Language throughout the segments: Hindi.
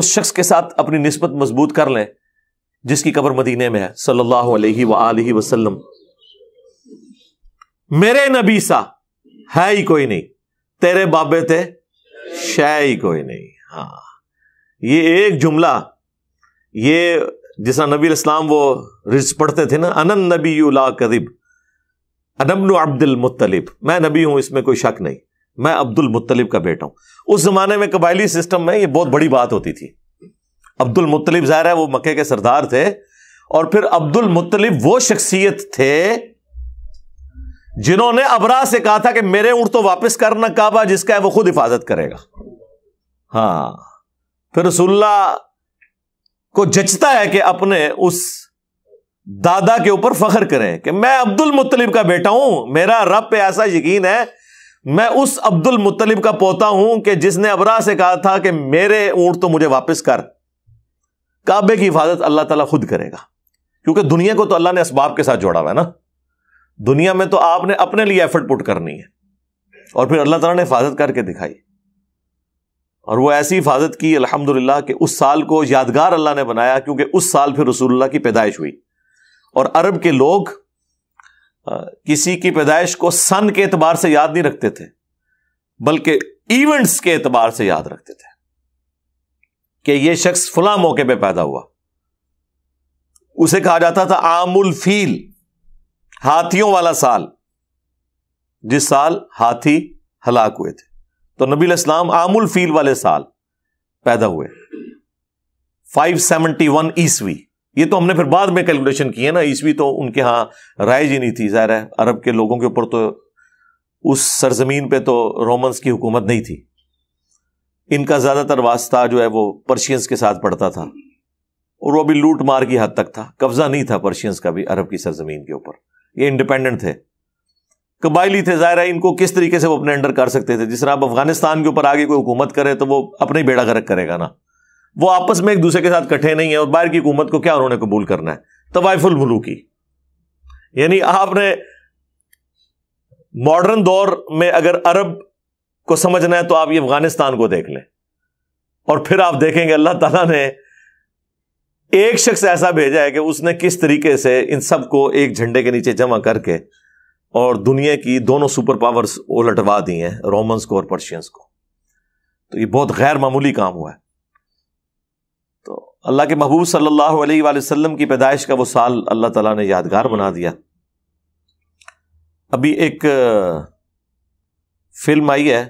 उस शख्स के साथ अपनी नस्बत मजबूत कर लें जिसकी कबर मदीने में है सल्लल्लाहु अलैहि वसल्लम मेरे नबी सा है ही कोई नहीं तेरे बाबे थे शै ही कोई नहीं हाँ ये एक जुमला ये जिस नबी इस्लाम वो रिज पढ़ते थे ना अनन नबी ला करीब अनबन अब्दुल मुतलिब मैं नबी हूं इसमें कोई शक नहीं मैं अब्दुल मुत्तलिब का बेटा हूं उस जमाने में कबायली सिस्टम में ये बहुत बड़ी बात होती थी अब्दुल मुत्तलिब जाहिर है वो मक्के के सरदार थे और फिर अब्दुल मुत्तलिब वो शख्सियत थे जिन्होंने अबरा से कहा था कि मेरे ऊँट तो वापस करना काबा जिसका है वो खुद हिफाजत करेगा हाँ फिर रसुल्ला को जचता है कि अपने उस दादा के ऊपर फख्र करें कि मैं अब्दुल मुत्तलिब का बेटा हूं मेरा रब पे ऐसा यकीन है मैं उस अब्दुल मुतलिब का पोता हूं कि जिसने अबरा से कहा था कि मेरे ऊंट तो मुझे वापस कर काबे की हिफाजत अल्लाह ताला खुद करेगा क्योंकि दुनिया को तो अल्लाह ने इसबाब के साथ जोड़ा हुआ है ना दुनिया में तो आपने अपने लिए एफर्ट पुट करनी है और फिर अल्लाह तला ने हिफाजत करके दिखाई और वो ऐसी हिफाजत की अल्हम्दुलिल्लाह कि उस साल को यादगार अल्लाह ने बनाया क्योंकि उस साल फिर रसूलुल्लाह की पैदाइश हुई और अरब के लोग हाँ, किसी की पैदाइश को सन के एतबार से याद नहीं रखते थे बल्कि इवेंट्स के एतबार से याद रखते थे कि यह शख्स फुला मौके पे पैदा हुआ उसे कहा जाता था आमुल फील हाथियों वाला साल जिस साल हाथी हलाक हुए थे तो नबी इस्लाम आमुल फील वाले साल पैदा हुए 571 सेवेंटी ईस्वी ये तो हमने फिर बाद में कैलकुलेशन है ना ईस्वी तो उनके यहाँ राइज ही नहीं थी ज़ाहिर है अरब के लोगों के ऊपर तो उस सरजमीन पे तो रोमन्स की हुकूमत नहीं थी इनका ज़्यादातर वास्ता जो है वो पर्शियंस के साथ पड़ता था और वो भी लूट मार की हद तक था कब्ज़ा नहीं था पर्शियंस का भी अरब की सरजमीन के ऊपर ये इंडिपेंडेंट थे कबायली थे ज़ाहिर है इनको किस तरीके से वो अपने अंडर कर सकते थे जिस तरह आप अफगानिस्तान के ऊपर आगे कोई हुकूमत करे तो वो अपने ही बेड़ा गर्क करेगा ना वो आपस में एक दूसरे के साथ कठे नहीं है और बाहर की हुकूमत को क्या उन्होंने कबूल करना है तवाइफुल मलूकी यानी आपने मॉडर्न दौर में अगर अरब को समझना है तो आप ये अफगानिस्तान को देख लें और फिर आप देखेंगे अल्लाह ताला ने एक शख्स ऐसा भेजा है कि उसने किस तरीके से इन सबको एक झंडे के नीचे जमा करके और दुनिया की दोनों सुपर पावर्स उलटवा दी हैं रोमन्स को और पर्शियंस को तो ये बहुत गैर मामूली काम हुआ है अल्लाह के महबूब सल्लल्लाहु अलैहि वसल्लम की पैदाइश का वो साल अल्लाह ताला ने यादगार बना दिया अभी एक फिल्म आई है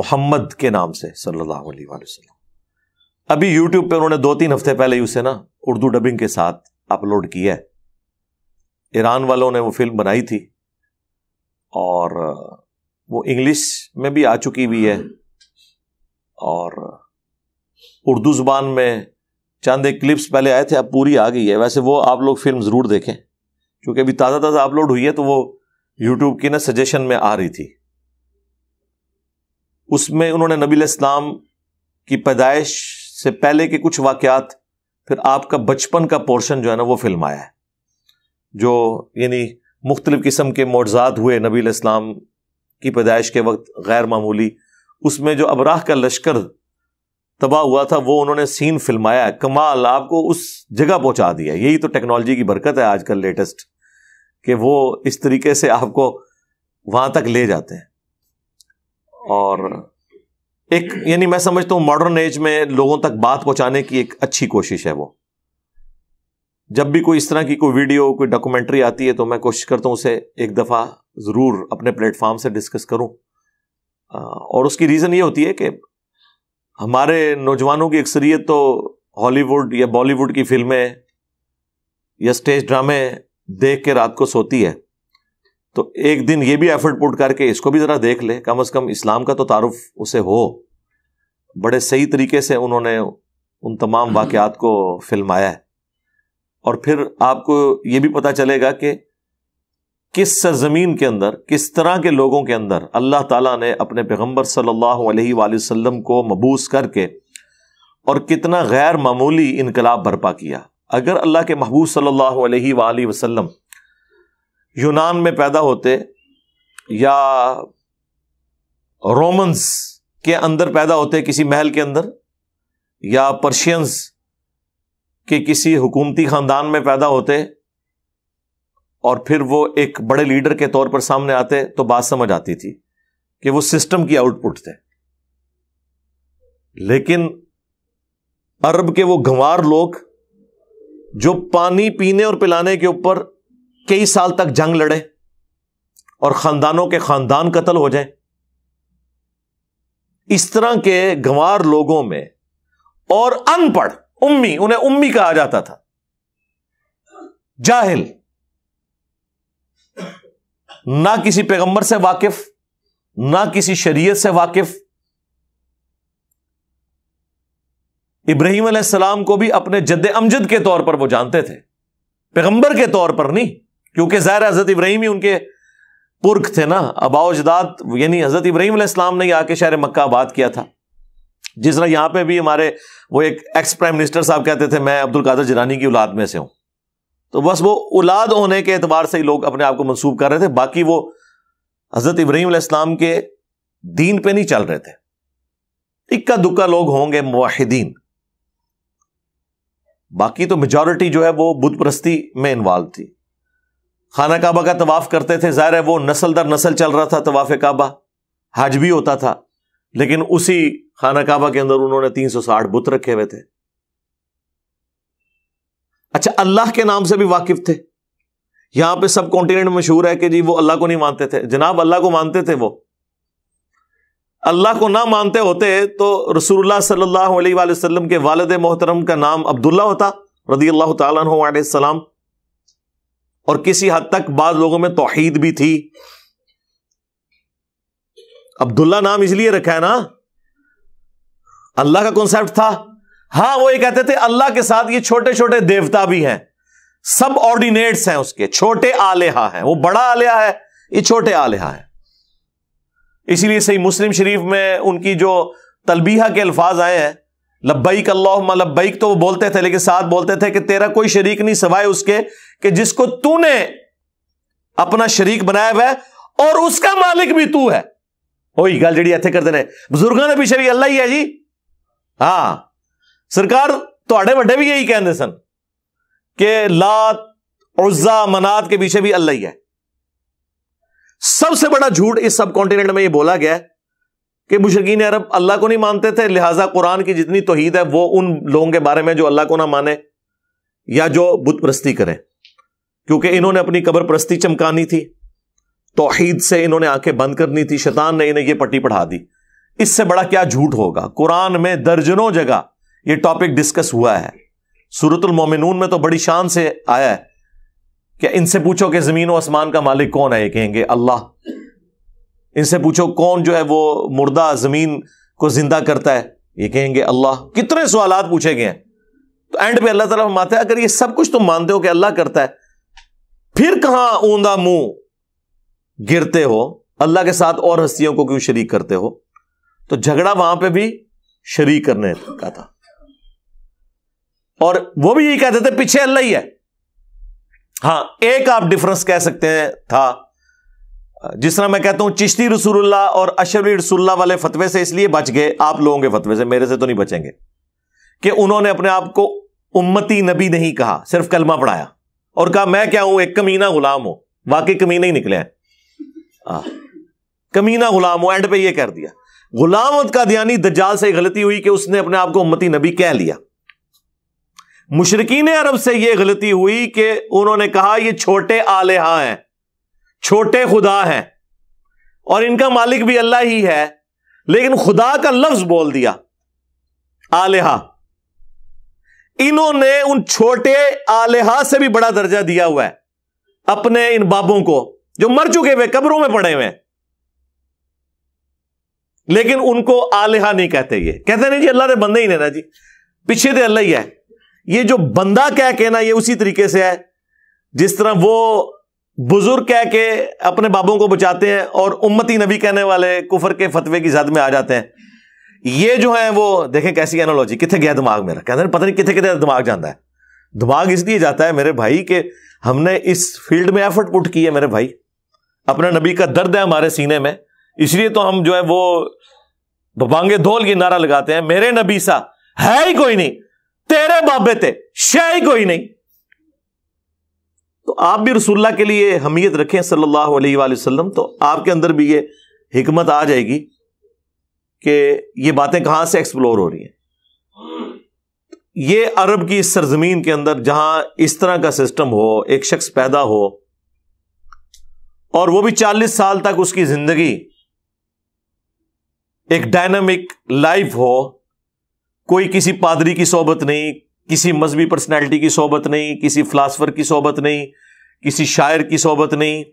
मोहम्मद के नाम से सल्लल्लाहु अलैहि वसल्लम अभी यूट्यूब पे उन्होंने दो तीन हफ्ते पहले ही उसे ना उर्दू डबिंग के साथ अपलोड किया है ईरान वालों ने वो फिल्म बनाई थी और वो इंग्लिश में भी आ चुकी हुई है और उर्दू ज़ुबान में चंद एक क्लिप्स पहले आए थे अब पूरी आ गई है वैसे वो आप लोग फिल्म ज़रूर देखें क्योंकि अभी ताज़ा ताज़ा अपलोड हुई है तो वो यूट्यूब की ना सजेशन में आ रही थी उसमें उन्होंने नबी इस्लाम की पैदाइश से पहले के कुछ वाक़ात फिर आपका बचपन का पोर्शन जो है ना वो फिल्म आया है जो यानी मुख्तलिफ़ किस्म के मोजात हुए नबी इस्लाम की पैदाइश के वक्त गैर मामूली उसमें जो अबराह का लश्कर तबाह हुआ था वो उन्होंने सीन फिल्माया कमाल आपको उस जगह पहुंचा दिया यही तो टेक्नोलॉजी की बरकत है आजकल लेटेस्ट कि वो इस तरीके से आपको वहां तक ले जाते हैं और एक यानी मैं समझता हूं मॉडर्न एज में लोगों तक बात पहुंचाने की एक अच्छी कोशिश है वो जब भी कोई इस तरह की कोई वीडियो कोई डॉक्यूमेंट्री आती है तो मैं कोशिश करता हूं उसे एक दफ़ा ज़रूर अपने प्लेटफॉर्म से डिस्कस करूं और उसकी रीज़न ये होती है कि हमारे नौजवानों की अक्सरियत तो हॉलीवुड या बॉलीवुड की फिल्में या स्टेज ड्रामे देख के रात को सोती है तो एक दिन ये भी एफर्ट पुट करके इसको भी ज़रा देख ले कम अज़ कम इस्लाम का तो तारुफ उसे हो बड़े सही तरीके से उन्होंने उन तमाम वाक़ात को फिल्माया है और फिर आपको ये भी पता चलेगा कि किस सरजमीन के अंदर किस तरह के लोगों के अंदर अल्लाह ताला ने अपने पैगम्बर सल्लल्लाहु अलैहि वसल्लम को मबूस करके और कितना गैर मामूली इनकलाब बरपा किया अगर अल्लाह के महबूब सल्लल्लाहु अलैहि वसल्लम यूनान में पैदा होते या रोमन्स के अंदर पैदा होते किसी महल के अंदर या पर्शियंस के किसी हुकूमती ख़ानदान में पैदा होते और फिर वो एक बड़े लीडर के तौर पर सामने आते तो बात समझ आती थी कि वो सिस्टम की आउटपुट थे लेकिन अरब के वो गंवार लोग जो पानी पीने और पिलाने के ऊपर कई साल तक जंग लड़े और खानदानों के खानदान कत्ल हो जाए इस तरह के गंवार लोगों में और अनपढ़ उम्मी उन्हें उम्मी कहा जाता था जाहिल ना किसी पैगंबर से वाकिफ ना किसी शरीयत से वाकिफ इब्राहिम अलैहिस्सलाम को भी अपने जद अमजद के तौर पर वो जानते थे पैगंबर के तौर पर नहीं क्योंकि ज़ाहिर हज़रत इब्राहिम ही उनके पुरख थे ना अबाओ यानी हज़रत इब्राहिम अलैहिस्सलाम ने आके शहर मक्का आबाद किया था जिस तरह यहां पर भी हमारे वो एक एक्स प्राइम मिनिस्टर साहब कहते थे मैं अब्दुल कादर जरानी की औलाद में से हूं तो बस वो औलाद होने के एतबार से ही लोग अपने आप को मनसूब कर रहे थे बाकी वो हज़रत इब्राहिम इस्लाम के दीन पे नहीं चल रहे थे इक्का दुक्का लोग होंगे मुहिदीन बाकी तो मेजॉरिटी जो है वो बुद्ध परस्ती में इन्वॉल्व थी खाना काबा का तवाफ करते थे ज़ाहिर है वो नसल दर नसल चल रहा था तवाफ काबा हज भी होता था लेकिन उसी खाना काबा के अंदर उन्होंने तीन सौ साठ बुत रखे हुए थे अच्छा अल्लाह के नाम से भी वाकिफ थे यहां पे सब कॉन्टिनेंट मशहूर है कि जी वो अल्लाह को नहीं मानते थे जनाब अल्लाह को मानते थे वो अल्लाह को ना मानते होते तो रसूलुल्लाह सल्लल्लाहु अलैहि वसल्लम के वालद मोहतरम का नाम अब्दुल्ला होता रदी अल्लाह तलाम और किसी हद तक बाद लोगों में तोहहीद भी थी अब्दुल्ला नाम इसलिए रखा है ना अल्लाह का कॉन्सेप्ट था हाँ वो ये कहते थे अल्लाह के साथ ये छोटे छोटे देवता भी हैं सब ऑर्डिनेट्स हैं उसके छोटे आलेहा हैं वो बड़ा आलिया है ये छोटे आलिहा है इसीलिए सही मुस्लिम शरीफ में उनकी जो तलबीहा के अल्फाज आए हैं लब्बैक अल्लाह लब्बैक तो वो बोलते थे लेकिन साथ बोलते थे कि तेरा कोई शरीक नहीं सवाए उसके कि जिसको तूने अपना शरीक बनाया हुआ है और उसका मालिक भी तू है वही गल जी इतने करते रहे बुजुर्गों ने भी अल्लाह ही है जी हाँ सरकार ਤੁਹਾਡੇ ਵੱਡੇ भी यही कहते सन कि लात उजा मनात के पीछे भी अल्लाह ही है सबसे बड़ा झूठ इस सब कॉन्टिनेंट में यह बोला गया कि मुशरकिन अरब अल्लाह को नहीं मानते थे लिहाजा कुरान की जितनी तोहीद है वो उन लोगों के बारे में जो अल्लाह को ना माने या जो बुत प्रस्ती करें क्योंकि इन्होंने अपनी कबर प्रस्ती चमकानी थी तोहीद से इन्होंने आंखें बंद करनी थी शैतान ने इन्हें यह पट्टी पढ़ा दी इससे बड़ा क्या झूठ होगा कुरान में दर्जनों जगह ये टॉपिक डिस्कस हुआ है सूरतुल मोमिनून में तो बड़ी शान से आया है कि इनसे पूछो कि जमीन और आसमान का मालिक कौन है ये कहेंगे अल्लाह इनसे पूछो कौन जो है वो मुर्दा जमीन को जिंदा करता है ये कहेंगे अल्लाह कितने सवाल पूछे गए हैं तो एंड पे अल्लाह तला मानते हैं अगर ये सब कुछ तुम मानते हो कि अल्लाह करता है फिर कहां ऊंदा मुंह गिरते हो अल्लाह के साथ और हस्तियों को क्यों शरीक करते हो तो झगड़ा वहां पर भी शरीक करने का था और वो भी यही कहते थे पीछे अल्लाह ही है हाँ एक आप डिफरेंस कह सकते हैं था जिस तरह मैं कहता हूं चिश्ती रसूलुल्लाह और अशर रसुल्ला वाले फतवे से इसलिए बच गए आप लोगों के फतवे से मेरे से तो नहीं बचेंगे कि उन्होंने अपने आप को उम्मती नबी नहीं कहा सिर्फ कलमा पढ़ाया और कहा मैं क्या हूं एक कमीना गुलाम हूं वाकई कमीना ही निकले हैं हाँ, कमीना गुलाम हो एंड पे ये कह दिया गुलाम का दयानी दजाल से गलती हुई कि उसने अपने आप को उम्मती नबी कह लिया मुशरकिन अरब से यह गलती हुई कि उन्होंने कहा यह छोटे आलहा हैं छोटे खुदा हैं और इनका मालिक भी अल्लाह ही है लेकिन खुदा का लफ्ज बोल दिया आलहा इन्होंने उन छोटे आलिहा से भी बड़ा दर्जा दिया हुआ है अपने इन बाबों को जो मर चुके हुए कब्रों में पड़े हुए लेकिन उनको आलिहा नहीं कहते ये कहते नहीं जी अल्लाह के बंदे ही नहीं ना जी पीछे तो अल्लाह ही है ये जो बंदा कह के ना ये उसी तरीके से है जिस तरह वो बुजुर्ग कह के अपने बाबों को बचाते हैं और उम्मती नबी कहने वाले कुफर के फतवे की जद में आ जाते हैं ये जो है वो देखें कैसी एनोलॉजी कितने गया दिमाग मेरा कहते हैं पता नहीं कितने कितने दिमाग जाता है दिमाग इसलिए जाता है मेरे भाई कि हमने इस फील्ड में एफर्ट पुट की है मेरे भाई अपने नबी का दर्द है हमारे सीने में इसलिए तो हम जो है वो बबांगे धोल ये नारा लगाते हैं मेरे नबी सा है ही कोई नहीं तेरे बाबे थे शाही कोई नहीं तो आप भी रसुल्ला के लिए हमीयत रखें सल्लल्लाहु अलैहि वसल्लम तो आपके अंदर भी ये हिकमत आ जाएगी कि ये बातें कहां से एक्सप्लोर हो रही हैं ये अरब की सरजमीन के अंदर जहां इस तरह का सिस्टम हो एक शख्स पैदा हो और वो भी चालीस साल तक उसकी जिंदगी एक डायनामिक लाइफ हो कोई किसी पादरी की सोबत नहीं किसी मजहबी पर्सनैलिटी की सोबत नहीं किसी फिलासफर की सोबत नहीं किसी शायर की सोबत नहीं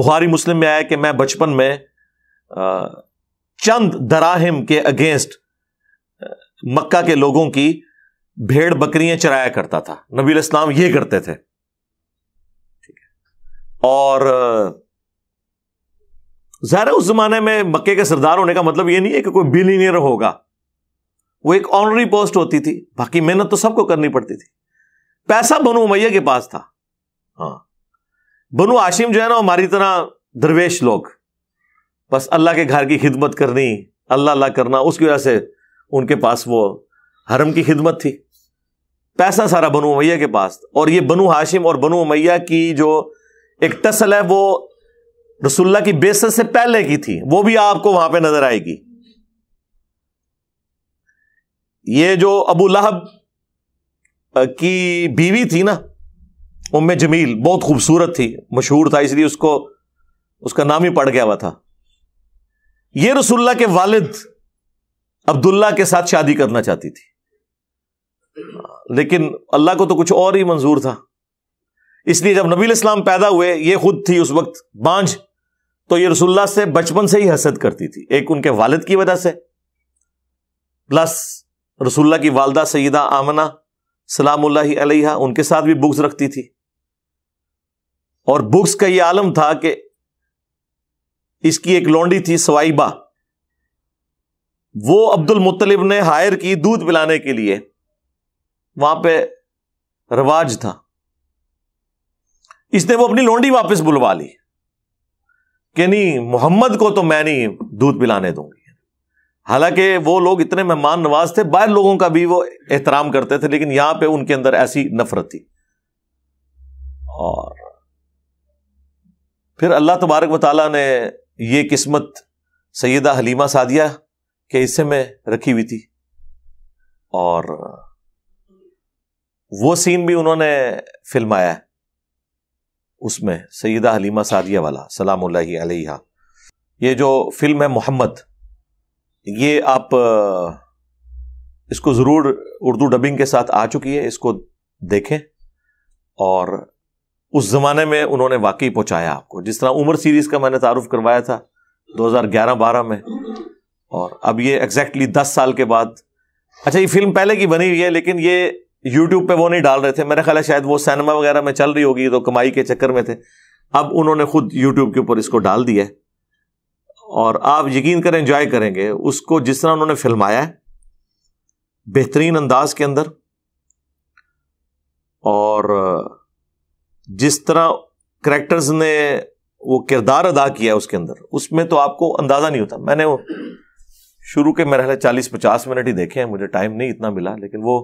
बुहारी मुस्लिम में आया कि मैं बचपन में चंद दराहिम के अगेंस्ट मक्का के लोगों की भेड़ बकरियां चराया करता था नबी इस्लाम ये करते थे ठीक है और जहरा उस जमाने में मक्के के सरदार होने का मतलब ये नहीं है कि कोई बिलीनियर होगा वो एक ऑनरी पोस्ट होती थी बाकी मेहनत तो सबको करनी पड़ती थी पैसा बनु मैया के पास था हाँ बनु आशिम जो है ना हमारी तरह दरवेश लोग बस अल्लाह के घर की खिदमत करनी अल्लाह अल्लाह करना उसकी वजह से उनके पास वो हरम की खिदमत थी पैसा सारा बनु मैया के पास और ये बनु हाशिम और बनु मैया की जो एक टसल है वो रसुल्ला की बेसत से पहले की थी वो भी आपको वहां पे नजर आएगी ये जो अबू लहब की बीवी थी ना उम जमील बहुत खूबसूरत थी मशहूर था इसलिए उसको उसका नाम ही पड़ गया हुआ था यह रसुल्ला के वालिद अब्दुल्ला के साथ शादी करना चाहती थी लेकिन अल्लाह को तो कुछ और ही मंजूर था इसलिए जब नबी इस्लाम पैदा हुए ये खुद थी उस वक्त बांझ तो ये रसुल्ला से बचपन से ही हसद करती थी एक उनके वालिद की वजह से प्लस रसुल्ला की वालदा सईदा आमना सलामुल्ला अलैहा उनके साथ भी बुक्स रखती थी और बुक्स का यह आलम था कि इसकी एक लौंडी थी सवाइबा वो अब्दुल मुतलिब ने हायर की दूध पिलाने के लिए वहां पे रवाज था इसने वो अपनी लौंडी वापस बुलवा ली कि नहीं मोहम्मद को तो मैं नहीं दूध पिलाने दूंगी हालांकि वो लोग इतने मेहमान नवाज थे बाहर लोगों का भी वो एहतराम करते थे लेकिन यहां पे उनके अंदर ऐसी नफरत थी और फिर अल्लाह तबारक वाली ने ये किस्मत सैदा हलीमा सादिया के हिस्से में रखी हुई थी और वो सीन भी उन्होंने फिल्माया उसमें सैदा हलीमा सादिया वाला सलाम अलैहा ये जो फिल्म है मोहम्मद ये आप इसको ज़रूर उर्दू डबिंग के साथ आ चुकी है इसको देखें और उस ज़माने में उन्होंने वाकई पहुंचाया आपको जिस तरह उमर सीरीज़ का मैंने तारुफ करवाया था 2011-12 में और अब ये एग्जैक्टली दस 10 साल के बाद अच्छा ये फिल्म पहले की बनी हुई है लेकिन ये यूट्यूब पे वो नहीं डाल रहे थे मेरा ख्याल है शायद वो सिनेमा वगैरह में चल रही होगी तो कमाई के चक्कर में थे अब उन्होंने खुद यूट्यूब के ऊपर इसको डाल दिया है और आप यकीन करें इंजॉय करेंगे उसको जिस तरह उन्होंने फिल्माया है बेहतरीन अंदाज के अंदर और जिस तरह करेक्टर्स ने वो किरदार अदा किया उसके अंदर उसमें तो आपको अंदाज़ा नहीं होता मैंने वो शुरू के मेरे चालीस पचास मिनट ही देखे हैं मुझे टाइम नहीं इतना मिला लेकिन वो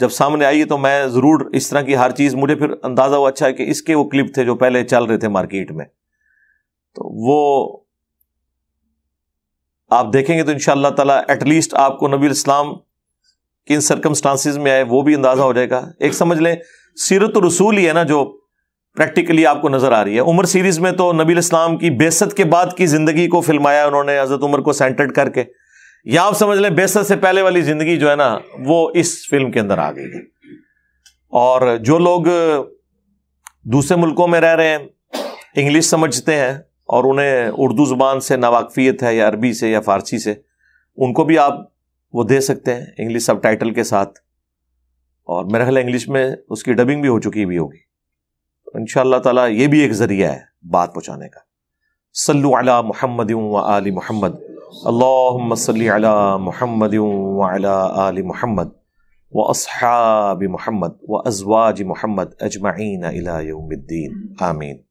जब सामने आई है तो मैं ज़रूर इस तरह की हर चीज़ मुझे फिर अंदाज़ा हुआ अच्छा है कि इसके वो क्लिप थे जो पहले चल रहे थे मार्केट में तो वो आप देखेंगे तो इन ताला एटलीस्ट आपको नबी इस्लाम किन सर्कमस्टांसिस में आए वो भी अंदाज़ा हो जाएगा एक समझ लें सीरत रसूल ही है ना जो प्रैक्टिकली आपको नज़र आ रही है उमर सीरीज़ में तो नबी इस्लाम की बेसत के बाद की ज़िंदगी को फिल्माया उन्होंने हज़रत उमर को सेंटर्ड करके या आप समझ लें बेसत से पहले वाली ज़िंदगी जो है ना वो इस फिल्म के अंदर आ गई है और जो लोग दूसरे मुल्कों में रह रहे हैं इंग्लिश समझते हैं और उन्हें उर्दू ज़ुबान से नावाकफियत है या अरबी से या फ़ारसी से उनको भी आप वो दे सकते हैं इंग्लिश सब टाइटल के साथ और मेरा ख्याल इंग्लिश में उसकी डबिंग भी हो चुकी भी होगी तो इन ताला ये भी एक ज़रिया है बात पहुँचाने का सल्लु अला मुहम्मद व आली मुहम्मद अल्लाहुम्म सल्लि अला व अला आली मुहम्मद व असहाब महमद व अजवाज महमद अजमाइन अला यौमिद्दीन आमीन